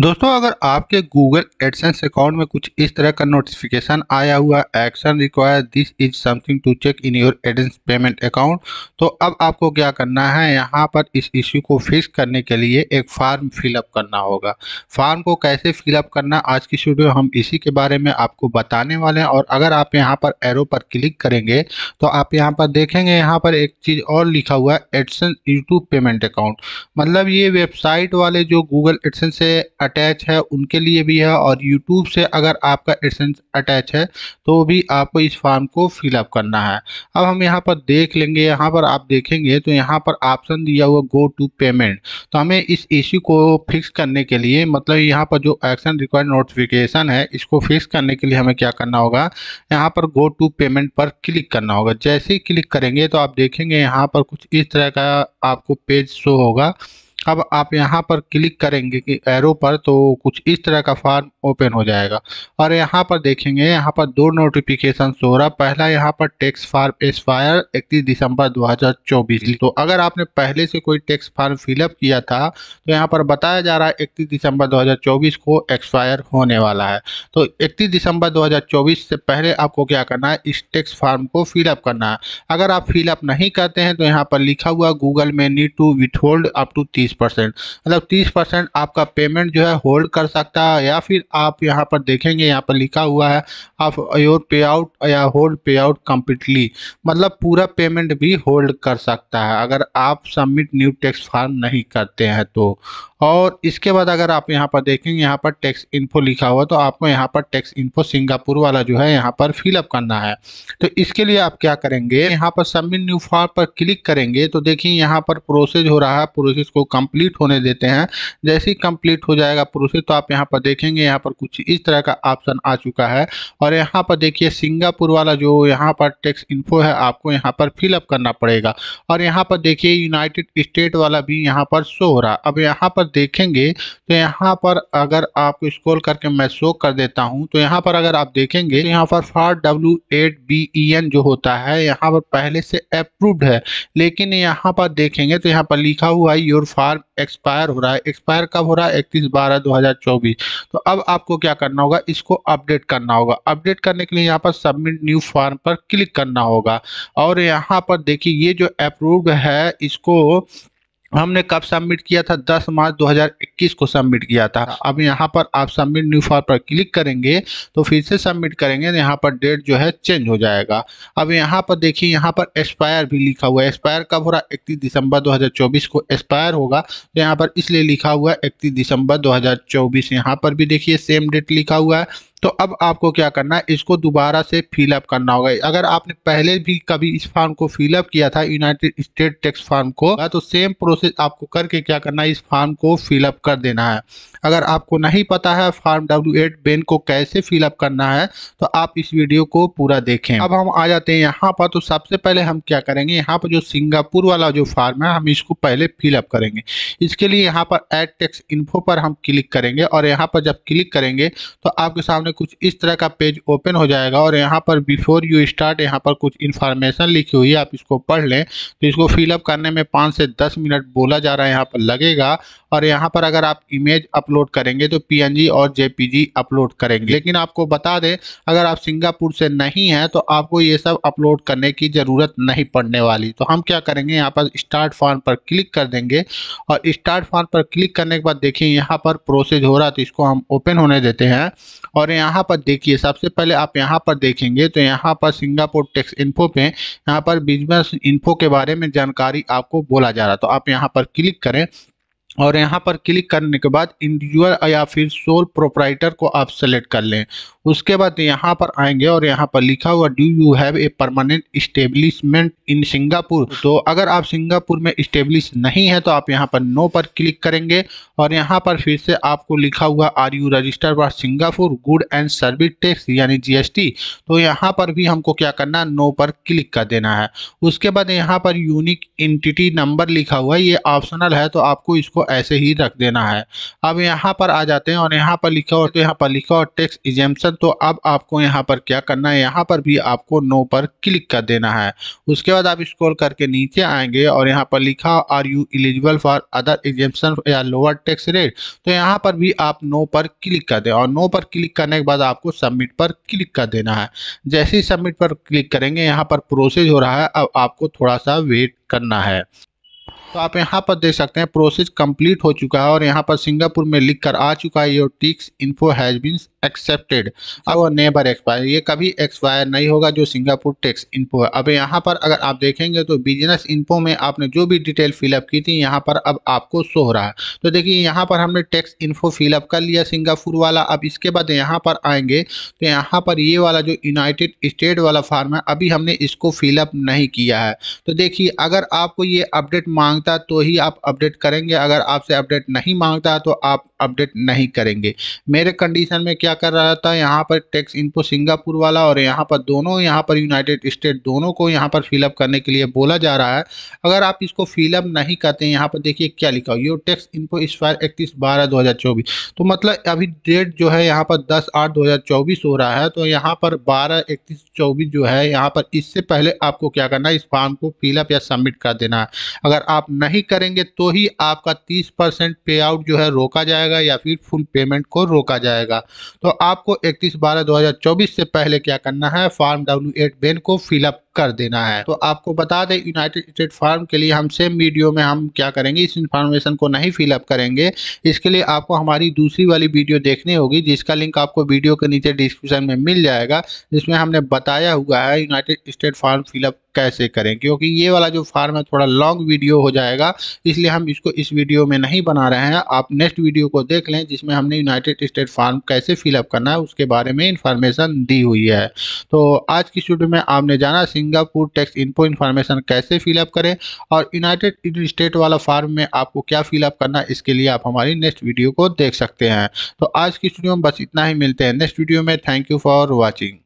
दोस्तों अगर आपके गूगल एडसेंस अकाउंट में कुछ इस तरह का नोटिफिकेशन आया हुआ action require this is something to check in your AdSense payment account तो अब आपको क्या करना है यहाँ पर इस इश्यू को फिक्स करने के लिए एक फार्म फिलअप करना होगा फार्म को कैसे फिलअप करना आज की वीडियो हम इसी के बारे में आपको बताने वाले हैं और अगर आप यहाँ पर एरो पर क्लिक करेंगे तो आप यहाँ पर देखेंगे यहाँ पर एक चीज़ और लिखा हुआ है एडसेंस यूट्यूब पेमेंट अकाउंट मतलब ये वेबसाइट वाले जो गूगल एडसेंस से अटैच है उनके लिए भी है और यूट्यूब से अगर आपका एडसेंस अटैच है तो भी आपको इस फॉर्म को फिलअप करना है अब हम यहाँ पर देख लेंगे यहाँ पर आप देखेंगे तो यहाँ पर ऑप्शन दिया हुआ गो टू पेमेंट तो हमें इस इश्यू को फिक्स करने के लिए मतलब यहाँ पर जो एक्शन रिक्वायर नोटिफिकेशन है इसको फिक्स करने के लिए हमें क्या करना होगा यहाँ पर गो टू पेमेंट पर क्लिक करना होगा जैसे ही क्लिक करेंगे तो आप देखेंगे यहाँ पर कुछ इस तरह का आपको पेज शो होगा अब आप यहाँ पर क्लिक करेंगे कि एरो पर तो कुछ इस तरह का फॉर्म ओपन हो जाएगा और यहाँ पर देखेंगे यहाँ पर दो नोटिफिकेशन हो रहा पहला यहाँ पर टैक्स फार्म एक्सपायर 31 दिसंबर 2024 तो अगर आपने पहले से कोई टैक्स फार्म फिलअप किया था तो यहाँ पर बताया जा रहा है इकतीस दिसंबर 2024 को एक्सपायर होने वाला है तो इकतीस दिसंबर दो से पहले आपको क्या करना है इस टैक्स फार्म को फिलअप करना है अगर आप फिलअप नहीं करते हैं तो यहाँ पर लिखा हुआ गूगल में need to withhold up to तीस तीस परसेंट मतलब तीस परसेंट आपका पेमेंट जो है होल्ड कर सकता है या फिर आप यहाँ पर देखेंगे यहाँ पर लिखा हुआ है आप योर पे आउट या होल्ड पे आउट कम्प्लीटली मतलब पूरा पेमेंट भी होल्ड कर सकता है अगर आप सबमिट न्यू टैक्स फार्म नहीं करते हैं तो और इसके बाद अगर आप यहाँ पर देखेंगे यहाँ पर टैक्स इन्फो लिखा हुआ तो आपको यहाँ पर टैक्स इन्फो सिंगापुर वाला जो है यहाँ पर फिलअप करना है तो इसके लिए आप क्या करेंगे यहाँ पर सबमिट न्यू फॉर्म पर क्लिक करेंगे तो देखिए यहाँ पर प्रोसेस हो रहा है प्रोसेस को कम कंप्लीट होने देते हैं जैसे ही कंप्लीट हो जाएगा प्रोसेस तो आप यहाँ पर देखेंगे यहाँ पर कुछ इस तरह का ऑप्शन आ चुका है और यहाँ पर देखिए सिंगापुर वाला जो यहाँ पर टैक्स इन्फो है आपको यहाँ पर फिलअप करना पड़ेगा और यहाँ पर देखिए यूनाइटेड स्टेट वाला भी यहाँ पर शो हो रहा अब यहाँ पर देखेंगे तो यहाँ पर अगर आप स्क्रोल करके मैं शो कर देता हूँ तो यहाँ पर अगर आप देखेंगे तो यहाँ पर form W eight B E N जो होता है यहाँ पर पहले से अप्रूव्ड है लेकिन यहाँ पर देखेंगे तो यहाँ पर लिखा हुआ है योर फार बार एक्सपायर हो रहा है एक्सपायर कब हो रहा है इकतीस बारह दो हज़ार चौबीस तो अब आपको क्या करना होगा इसको अपडेट करना होगा अपडेट करने के लिए यहाँ पर सबमिट न्यू फॉर्म पर क्लिक करना होगा और यहाँ पर देखिए ये जो अप्रूव्ड है इसको हमने कब सबमिट किया था 10 मार्च 2021 को सबमिट किया था अब यहाँ पर आप सबमिट न्यू फॉर्म पर क्लिक करेंगे तो फिर से सबमिट करेंगे तो यहाँ पर डेट जो है चेंज हो जाएगा अब यहाँ पर देखिए यहाँ पर एक्सपायर भी लिखा हुआ है एक्सपायर कब हो रहा है इकतीस दिसंबर 2024 को एक्सपायर होगा तो यहाँ पर इसलिए लिखा हुआ है इकतीस दिसंबर दो यहाँ पर भी देखिए सेम डेट लिखा हुआ है तो अब आपको क्या करना है इसको दोबारा से फिलअप करना होगा अगर आपने पहले भी कभी इस फॉर्म को फिलअप किया था यूनाइटेड स्टेट टैक्स फॉर्म को तो सेम प्रोसेस आपको करके क्या करना है इस फॉर्म को फिलअप कर देना है अगर आपको नहीं पता है फॉर्म डब्ल्यू एट बेन को कैसे फिलअप करना है तो आप इस वीडियो को पूरा देखें अब हम आ जाते हैं यहाँ पर तो सबसे पहले हम क्या करेंगे यहाँ पर जो सिंगापुर वाला जो फॉर्म है हम इसको पहले फिलअप करेंगे इसके लिए यहाँ पर एड टैक्स इन्फो पर हम क्लिक करेंगे और यहाँ पर जब क्लिक करेंगे तो आपके सामने में कुछ इस तरह का पेज ओपन हो जाएगा और यहाँ पर बिफोर यू स्टार्ट यहाँ पर कुछ इन्फॉर्मेशन लिखी हुई है आप इसको पढ़ लें तो इसको फिलअप करने में पाँच से दस मिनट बोला जा रहा है यहाँ पर लगेगा और यहाँ पर अगर आप इमेज अपलोड करेंगे तो पी और जे अपलोड करेंगे लेकिन आपको बता दें अगर आप सिंगापुर से नहीं हैं तो आपको ये सब अपलोड करने की ज़रूरत नहीं पड़ने वाली तो हम क्या करेंगे यहाँ पर स्टार्ट फॉर्म पर क्लिक कर देंगे और स्टार्ट फॉर्म पर क्लिक करने के बाद देखिए यहाँ पर प्रोसेस हो रहा तो इसको हम ओपन होने देते हैं और यहाँ पर देखिए सबसे पहले आप यहाँ पर देखेंगे तो यहाँ पर सिंगापुर टैक्स इन्फो पे यहाँ पर बिजनेस इन्फो के बारे में जानकारी आपको बोला जा रहा तो आप यहाँ पर क्लिक करें और यहाँ पर क्लिक करने के बाद इंडिविजुअल या फिर सोल प्रोपराइटर को आप सेलेक्ट कर लें उसके बाद यहाँ पर आएंगे और यहाँ पर लिखा हुआ do you have a permanent establishment in Singapore तो अगर आप सिंगापुर में इस्टेब्लिश नहीं है तो आप यहाँ पर नो पर क्लिक करेंगे और यहाँ पर फिर से आपको लिखा हुआ are you register for Singapore good and service tax यानी जी तो यहाँ पर भी हमको क्या करना नो पर क्लिक कर देना है उसके बाद यहाँ पर यूनिक इंटिटी नंबर लिखा हुआ है ये ऑप्शनल है तो आपको इसको को ऐसे ही रख देना है अब यहाँ पर आ जाते हैं और यहाँ पर लिखा हो तो यहाँ पर लिखा हो टैक्स एग्जेम्पन तो अब आपको यहाँ पर क्या करना है यहाँ पर भी आपको नो पर क्लिक कर देना है उसके बाद आप स्क्रोल करके नीचे आएंगे और यहाँ पर लिखा are you eligible for other exemption या लोअर टैक्स रेट तो यहाँ पर भी आप नो पर क्लिक कर दें और नो पर क्लिक करने के बाद आपको सबमिट पर क्लिक कर देना है जैसे ही सबमिट पर क्लिक करेंगे यहाँ पर प्रोसेस हो रहा है अब आपको थोड़ा सा वेट करना है तो आप यहाँ पर देख सकते हैं प्रोसेस कंप्लीट हो चुका है और यहाँ पर सिंगापुर में लिख कर आ चुका है your tax info has been accepted अब नेबर एक्सपायर ये कभी एक्सपायर नहीं होगा जो सिंगापुर टैक्स इन्फो है अब यहाँ पर अगर आप देखेंगे तो बिजनेस इन्फो में आपने जो भी डिटेल फिलअप की थी यहाँ पर अब आपको शो हो रहा है तो देखिए यहाँ पर हमने टैक्स इन्फो फिलअप कर लिया सिंगापुर वाला अब इसके बाद यहाँ पर आएंगे तो यहाँ पर ये वाला जो यूनाइटेड स्टेट वाला फार्म है अभी हमने इसको फिलअप नहीं किया है तो देखिए अगर आपको ये अपडेट मांग मांगता तो ही आप अपडेट करेंगे अगर आपसे अपडेट नहीं मांगता तो आप अपडेट नहीं करेंगे मेरे कंडीशन में क्या कर रहा था यहाँ पर टैक्स इनपो सिंगापुर वाला और यहाँ पर दोनों यहाँ पर यूनाइटेड स्टेट दोनों को यहाँ पर फिलअप करने के लिए बोला जा रहा है अगर आप इसको फिलअप नहीं करते हैं यहाँ पर देखिए क्या लिखा हुआ टैक्स इनपो एक्सपायर इकतीस बारह दो तो मतलब अभी डेट जो है यहाँ पर दस आठ दो हो रहा है तो यहाँ पर बारह इकतीस चौबीस जो है यहाँ पर इससे पहले आपको क्या करना है इस फॉर्म को फिलअप या सबमिट कर देना है अगर आप नहीं करेंगे तो ही आपका तीस परसेंट पे आउट जो है रोका जाएगा जाएगा या फिर फुल पेमेंट को रोका जाएगा तो आपको इकतीस बारह दो से पहले क्या करना है फॉर्म डब्ल्यू एट बेन को फिलअप कर देना है तो आपको बता दें यूनाइटेड स्टेट फार्म के लिए हम सेम वीडियो में हम क्या करेंगे इस इन्फॉर्मेशन को नहीं फिलअप करेंगे इसके लिए आपको हमारी दूसरी वाली वीडियो देखनी होगी जिसका लिंक आपको वीडियो के नीचे डिस्क्रिप्शन में मिल जाएगा जिसमें हमने बताया हुआ है यूनाइटेड स्टेट फार्म फिलअप कैसे करें क्योंकि ये वाला जो फार्म है थोड़ा लॉन्ग वीडियो हो जाएगा इसलिए हम इसको इस वीडियो में नहीं बना रहे हैं आप नेक्स्ट वीडियो को देख लें जिसमें हमने यूनाइटेड स्टेट फार्म कैसे फिलअप करना है उसके बारे में इंफॉर्मेशन दी हुई है तो आज की स्टूडियो में आपने जाना सिंगापुर टैक्स इनपो इन्फॉर्मेशन कैसे फिलअप करें और यूनाइटेड स्टेट वाला फार्म में आपको क्या फिलअप करना इसके लिए आप हमारी नेक्स्ट वीडियो को देख सकते हैं तो आज की स्टूडियो में बस इतना ही मिलते हैं नेक्स्ट वीडियो में थैंक यू फॉर वॉचिंग